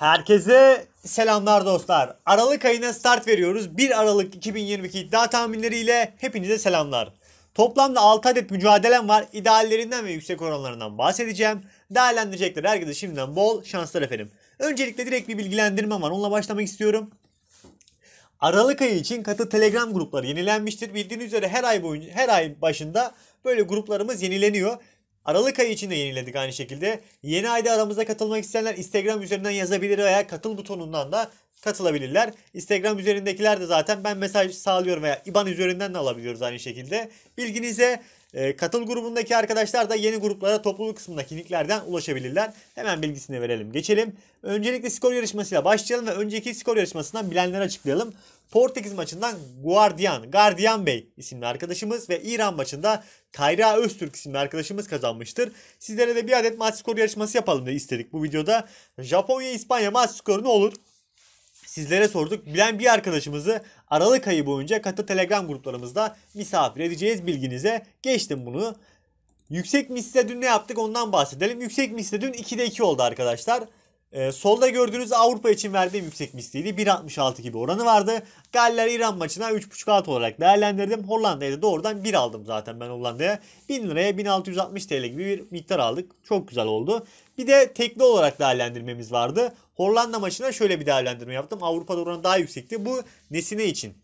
Herkese selamlar dostlar. Aralık ayına start veriyoruz. 1 Aralık 2022 iddia tahminleriyle hepinize selamlar. Toplamda 6 adet mücadelem var. İdeallerinden ve yüksek oranlarından bahsedeceğim. Değerlendirecekler herkese şimdiden bol şanslar efendim. Öncelikle direkt bir bilgilendirme var. Onunla başlamak istiyorum. Aralık ayı için katı Telegram grupları yenilenmiştir. Bildiğiniz üzere her ay boyunca her ay başında böyle gruplarımız yenileniyor. Aralık ayı için de yeniledik aynı şekilde. Yeni ayda aramıza katılmak isteyenler Instagram üzerinden yazabilir veya katıl butonundan da katılabilirler. Instagram üzerindekiler de zaten ben mesaj sağlıyorum veya IBAN üzerinden de alabiliyoruz aynı şekilde. Bilginize e, katıl grubundaki arkadaşlar da yeni gruplara topluluk kısmındaki linklerden ulaşabilirler. Hemen bilgisini verelim. Geçelim. Öncelikle skor yarışmasıyla başlayalım ve önceki skor yarışmasından bilenleri açıklayalım. Portekiz maçından Guardian, Guardian Bey isimli arkadaşımız ve İran maçında Tayra Öztürk isimli arkadaşımız kazanmıştır. Sizlere de bir adet maç skoru yarışması yapalım diye istedik bu videoda. Japonya-İspanya maç skoru ne olur? sizlere sorduk. Bilen bir arkadaşımızı Aralık ayı boyunca katı Telegram gruplarımızda misafir edeceğiz bilginize. Geçtim bunu. Yüksek misle dün ne yaptık ondan bahsedelim. Yüksek misle dün 2'de 2 oldu arkadaşlar. Ee, solda gördüğünüz Avrupa için verdiğim yüksek misliğiydi. 1.66 gibi oranı vardı. Galler İran maçına 3.5 alt olarak değerlendirdim. Hollanda'ya da doğrudan 1 aldım zaten ben Hollanda'ya. 1000 liraya 1660 TL gibi bir miktar aldık. Çok güzel oldu. Bir de tekli olarak değerlendirmemiz vardı. Hollanda maçına şöyle bir değerlendirme yaptım. Avrupa'da oranı daha yüksekti. Bu Nesine için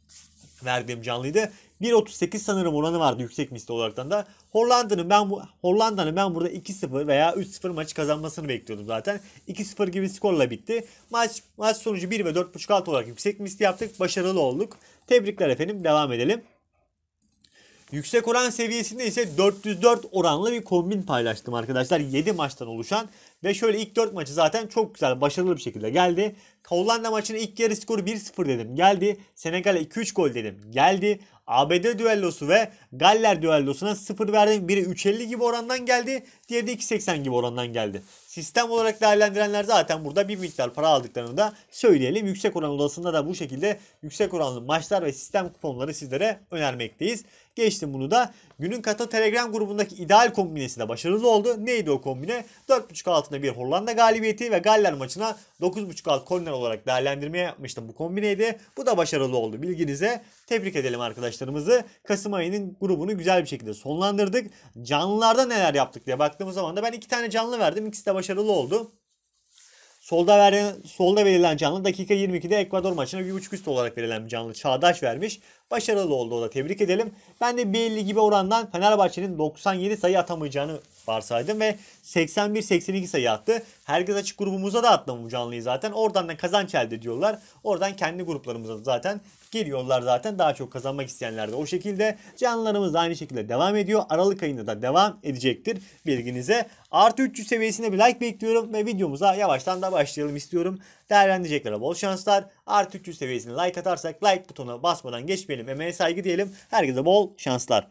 verdiğim canlıydı. 1.38 sanırım oranı vardı yüksek misli olaraktan da. Hollanda'nın ben bu Hollanda'nın ben burada 2-0 veya 3-0 maçı kazanmasını bekliyordum zaten. 2-0 gibi skorla bitti. Maç maç sonucu 1 ve 4.5 alt olarak yüksek misli yaptık. Başarılı olduk. Tebrikler efendim. Devam edelim. Yüksek oran seviyesinde ise 404 oranlı bir kombin paylaştım arkadaşlar. 7 maçtan oluşan ve şöyle ilk 4 maçı zaten çok güzel başarılı bir şekilde geldi. Hollanda maçının ilk yarı skoru 1-0 dedim. Geldi. Senegal'e 2-3 gol dedim. Geldi. ABD düellosu ve Galler düellosuna 0 verdim. Biri 3.50 gibi orandan geldi. Diğeri de 2.80 gibi orandan geldi. Sistem olarak değerlendirenler zaten burada bir miktar para aldıklarını da söyleyelim. Yüksek oran odasında da bu şekilde yüksek oranlı maçlar ve sistem kuponları sizlere önermekteyiz. Geçtim bunu da. Günün kata Telegram grubundaki ideal kombinesi de başarılı oldu. Neydi o kombine? 4.5 altında bir Hollanda galibiyeti ve Galler maçına 9.5 alt korner olarak değerlendirme yapmıştım bu kombineydi. Bu da başarılı oldu. Bilginize tebrik edelim arkadaşlarımızı. Kasım ayının grubunu güzel bir şekilde sonlandırdık. Canlılarda neler yaptık diye baktığımız zaman da ben iki tane canlı verdim. İkisi de başarılı oldu. Solda verilen, solda verilen canlı dakika 22'de Ekvador maçına 1.5 üst olarak verilen bir canlı Çağdaş vermiş. Başarılı oldu o da tebrik edelim. Ben de 1.50 gibi orandan Fenerbahçe'nin 97 sayı atamayacağını varsaydım ve 81-82 sayı attı. Herkes açık grubumuza da attım canlıyı zaten. Oradan da kazanç elde ediyorlar. Oradan kendi gruplarımıza zaten geliyorlar zaten. Daha çok kazanmak isteyenler de o şekilde. Canlılarımız da aynı şekilde devam ediyor. Aralık ayında da devam edecektir bilginize. Artı 300 seviyesine bir like bekliyorum ve videomuza yavaştan da başlayalım istiyorum değerlendirecekler. Bol şanslar. Artı 300 seviyesini like atarsak like butonuna basmadan geçmeyelim. Emeğe saygı diyelim. Herkese bol şanslar.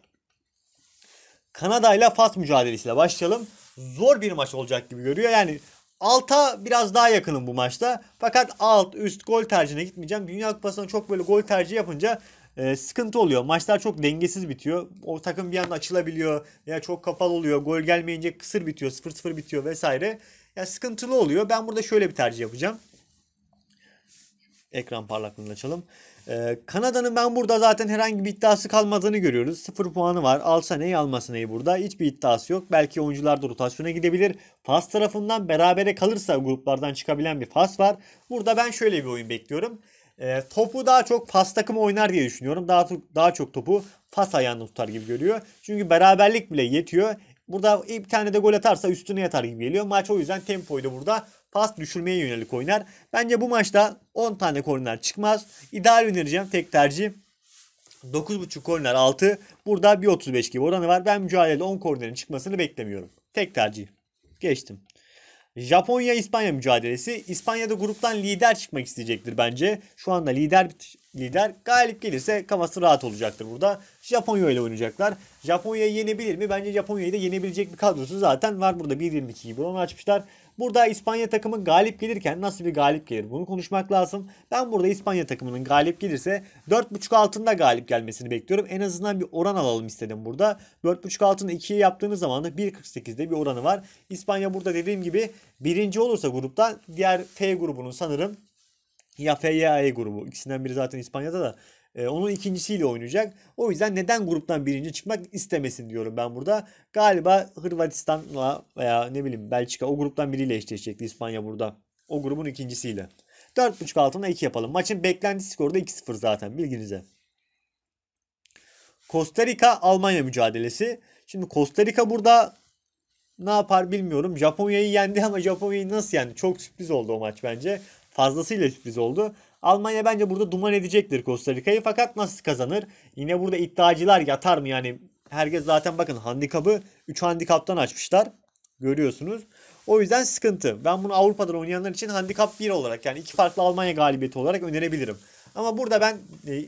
Kanada ile Fas mücadelesiyle başlayalım. Zor bir maç olacak gibi görüyor. Yani alta biraz daha yakınım bu maçta. Fakat alt üst gol tercihine gitmeyeceğim. Dünya Kupası'nda çok böyle gol tercihi yapınca e, sıkıntı oluyor. Maçlar çok dengesiz bitiyor. O takım bir anda açılabiliyor ya çok kapalı oluyor. Gol gelmeyince kısır bitiyor, 0-0 bitiyor vesaire. Ya sıkıntılı oluyor. Ben burada şöyle bir tercih yapacağım ekran parlaklığını açalım. Ee, Kanada'nın ben burada zaten herhangi bir iddiası kalmadığını görüyoruz. Sıfır puanı var. Alsa neyi almasa neyi burada. Hiçbir iddiası yok. Belki oyuncular da rotasyona gidebilir. Fas tarafından berabere kalırsa gruplardan çıkabilen bir Fas var. Burada ben şöyle bir oyun bekliyorum. Ee, topu daha çok Fas takımı oynar diye düşünüyorum. Daha, daha çok topu Fas ayağında tutar gibi görüyor. Çünkü beraberlik bile yetiyor. Burada bir tane de gol atarsa üstüne yatar gibi geliyor. Maç o yüzden tempoyu da burada pas düşürmeye yönelik oynar. Bence bu maçta 10 tane korner çıkmaz. İdeal önereceğim tek tercih 9.5 korner 6. Burada 1.35 gibi oranı var. Ben mücadelede 10 kornerin çıkmasını beklemiyorum. Tek tercih. Geçtim. Japonya-İspanya mücadelesi. İspanya'da gruptan lider çıkmak isteyecektir bence. Şu anda lider lider. Galip gelirse kafası rahat olacaktır burada. Japonya ile oynayacaklar. Japonya'yı yenebilir mi? Bence Japonya'yı da yenebilecek bir kadrosu zaten var. Burada 1.22 gibi onu açmışlar. Burada İspanya takımı galip gelirken nasıl bir galip gelir bunu konuşmak lazım. Ben burada İspanya takımının galip gelirse 4.5 altında galip gelmesini bekliyorum. En azından bir oran alalım istedim burada. 4.5 altında 2'ye yaptığınız zaman da 1.48'de bir oranı var. İspanya burada dediğim gibi birinci olursa gruptan diğer F grubunun sanırım ya F ya E grubu. ikisinden biri zaten İspanya'da da ee, onun ikincisiyle oynayacak. O yüzden neden gruptan birinci çıkmak istemesin diyorum ben burada. Galiba Hırvatistan'la veya ne bileyim Belçika o gruptan biriyle eşleşecekti İspanya burada. O grubun ikincisiyle. 4.5 altına 2 yapalım. Maçın beklenti skoru da 2-0 zaten bilginize. Costa Rica Almanya mücadelesi. Şimdi Costa Rica burada ne yapar bilmiyorum. Japonya'yı yendi ama Japonya'yı nasıl yendi? Çok sürpriz oldu o maç bence. Fazlasıyla sürpriz oldu. Almanya bence burada duman edecektir Costa Rica'yı fakat nasıl kazanır? Yine burada iddiacılar yatar mı yani? Herkes zaten bakın handikapı 3 handikaptan açmışlar. Görüyorsunuz. O yüzden sıkıntı. Ben bunu Avrupa'dan oynayanlar için handikap 1 olarak yani iki farklı Almanya galibiyeti olarak önerebilirim. Ama burada ben e,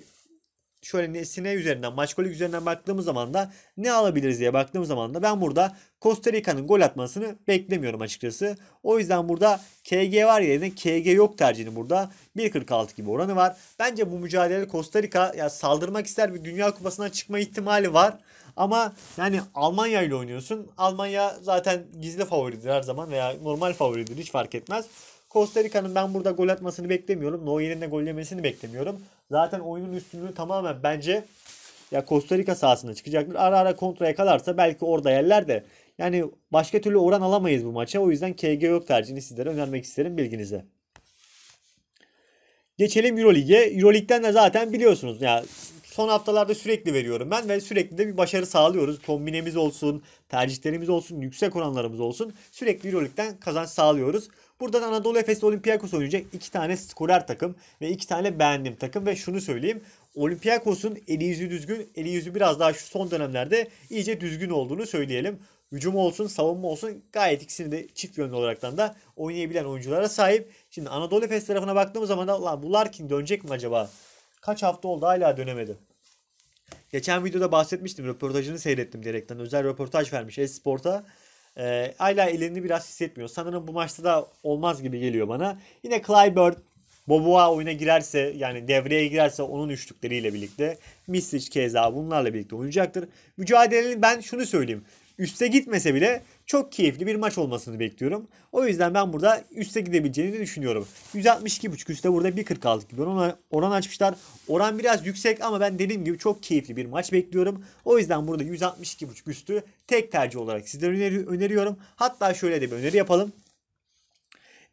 şöyle sine üzerinden maç golü üzerinden baktığımız zaman da ne alabiliriz diye baktığım zaman da ben burada Costa Rica'nın gol atmasını beklemiyorum açıkçası. O yüzden burada KG var yerine KG yok tercihini burada 1.46 gibi oranı var. Bence bu mücadelede Costa Rica ya saldırmak ister bir Dünya kupasına çıkma ihtimali var. Ama yani Almanya ile oynuyorsun. Almanya zaten gizli favoridir her zaman veya normal favoridir hiç fark etmez. Costa Rica'nın ben burada gol atmasını beklemiyorum. Neuer'in de gol yemesini beklemiyorum. Zaten oyunun üstünlüğü tamamen bence ya Costa Rica sahasında çıkacaktır. Ara ara kontraya kalarsa belki orada yerler de yani başka türlü oran alamayız bu maça. O yüzden KG yok tercihini sizlere önermek isterim bilginize. Geçelim Euroleague'e. Euroleague'den de zaten biliyorsunuz ya son haftalarda sürekli veriyorum ben ve sürekli de bir başarı sağlıyoruz. Kombinemiz olsun, tercihlerimiz olsun, yüksek oranlarımız olsun. Sürekli Euroleague'den kazanç sağlıyoruz. Buradan Anadolu Efes'le Olympiakos oynayacak iki tane skorer takım ve iki tane beğendiğim takım ve şunu söyleyeyim. Olympiakos'un eli yüzü düzgün, eli yüzü biraz daha şu son dönemlerde iyice düzgün olduğunu söyleyelim. Hücum olsun, savunma olsun gayet ikisini de çift yönlü olaraktan da oynayabilen oyunculara sahip. Şimdi Anadolu Efes tarafına baktığımız zaman da bu Larkin dönecek mi acaba Kaç hafta oldu hala dönemedi. Geçen videoda bahsetmiştim. Röportajını seyrettim direktten. Özel röportaj vermiş Esport'a. E, hala elini biraz hissetmiyor. Sanırım bu maçta da olmaz gibi geliyor bana. Yine Clyburn Boboa oyuna girerse yani devreye girerse onun üçlükleriyle birlikte Misic, Keza bunlarla birlikte oynayacaktır. Mücadelenin ben şunu söyleyeyim. Üste gitmese bile çok keyifli bir maç olmasını bekliyorum. O yüzden ben burada üste gidebileceğini düşünüyorum. 162.5 üstte burada 1.46 gibi ona oran açmışlar. Oran biraz yüksek ama ben dediğim gibi çok keyifli bir maç bekliyorum. O yüzden burada 162.5 üstü tek tercih olarak sizlere öneriyorum. Hatta şöyle de bir öneri yapalım.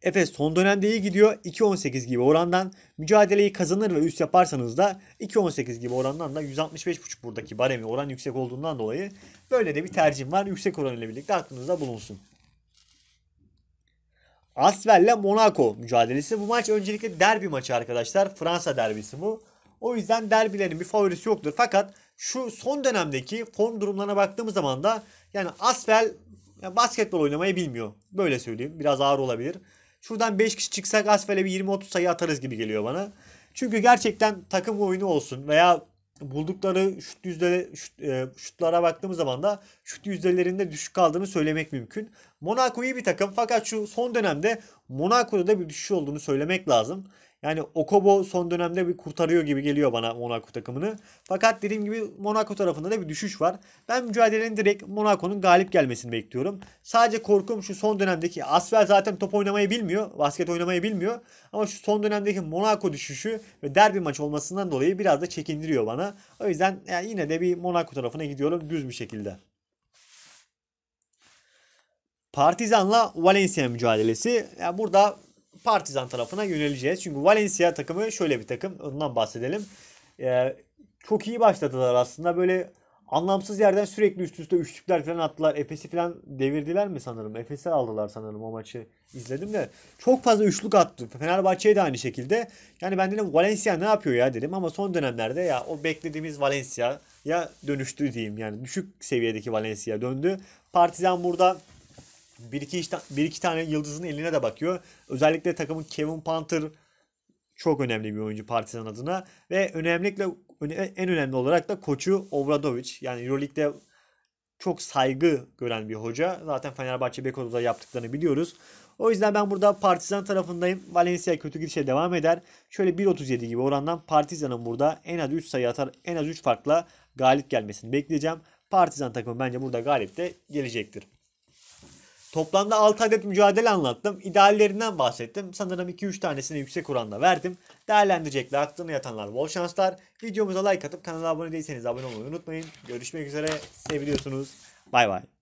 Efes son dönemde iyi gidiyor. 2.18 gibi orandan. Mücadeleyi kazanır ve üst yaparsanız da 2.18 gibi orandan da 165.5 buradaki baremi oran yüksek olduğundan dolayı böyle de bir tercihim var. Yüksek oran ile birlikte aklınızda bulunsun. Asvel ile Monaco mücadelesi. Bu maç öncelikle derbi maçı arkadaşlar. Fransa derbisi bu. O yüzden derbilerin bir favorisi yoktur. Fakat şu son dönemdeki form durumlarına baktığımız zaman da yani Asvel basketbol oynamayı bilmiyor. Böyle söyleyeyim. Biraz ağır olabilir. Şuradan 5 kişi çıksak asfale bir 20-30 sayı atarız gibi geliyor bana. Çünkü gerçekten takım oyunu olsun veya buldukları şut yüzde şut, e, şutlara baktığımız zaman da şut yüzdelerinde düşük kaldığını söylemek mümkün. Monaco iyi bir takım fakat şu son dönemde Monaco'da da bir düşüş olduğunu söylemek lazım. Yani Okobo son dönemde bir kurtarıyor gibi geliyor bana Monaco takımını. Fakat dediğim gibi Monaco tarafında da bir düşüş var. Ben mücadelenin direkt Monaco'nun galip gelmesini bekliyorum. Sadece korkum şu son dönemdeki Asfer zaten top oynamayı bilmiyor. Basket oynamayı bilmiyor. Ama şu son dönemdeki Monaco düşüşü ve derbi maç olmasından dolayı biraz da çekindiriyor bana. O yüzden yani yine de bir Monaco tarafına gidiyorum düz bir şekilde. Partizan'la Valencia mücadelesi. Yani burada Partizan tarafına yöneleceğiz. Çünkü Valencia takımı şöyle bir takım. Ondan bahsedelim. Ee, çok iyi başladılar aslında. Böyle anlamsız yerden sürekli üst üste üçlükler falan attılar. Efes'i falan devirdiler mi sanırım? Efes'i aldılar sanırım o maçı. izledim de. Çok fazla üçlük attı. Fenerbahçe'ye de aynı şekilde. Yani ben dedim Valencia ne yapıyor ya dedim ama son dönemlerde ya o beklediğimiz Valencia ya dönüştü diyeyim. Yani düşük seviyedeki Valencia döndü. Partizan burada bir iki, işte, bir iki tane yıldızın eline de bakıyor. Özellikle takımın Kevin Panther çok önemli bir oyuncu Partizan adına ve önemlilikle en önemli olarak da koçu Obradovic. Yani Euroleague'de çok saygı gören bir hoca. Zaten Fenerbahçe Beko'da yaptıklarını biliyoruz. O yüzden ben burada Partizan tarafındayım. Valencia kötü gidişe devam eder. Şöyle 1.37 gibi orandan Partizan'ın burada en az 3 sayı atar, en az 3 farkla galip gelmesini bekleyeceğim. Partizan takımı bence burada galip de gelecektir. Toplamda 6 adet mücadele anlattım. İdeallerinden bahsettim. Sanırım 2-3 tanesini yüksek oranda verdim. Değerlendirecekler aklına yatanlar bol şanslar. Videomuza like atıp kanala abone değilseniz abone olmayı unutmayın. Görüşmek üzere. Seviyorsunuz. Bay bay.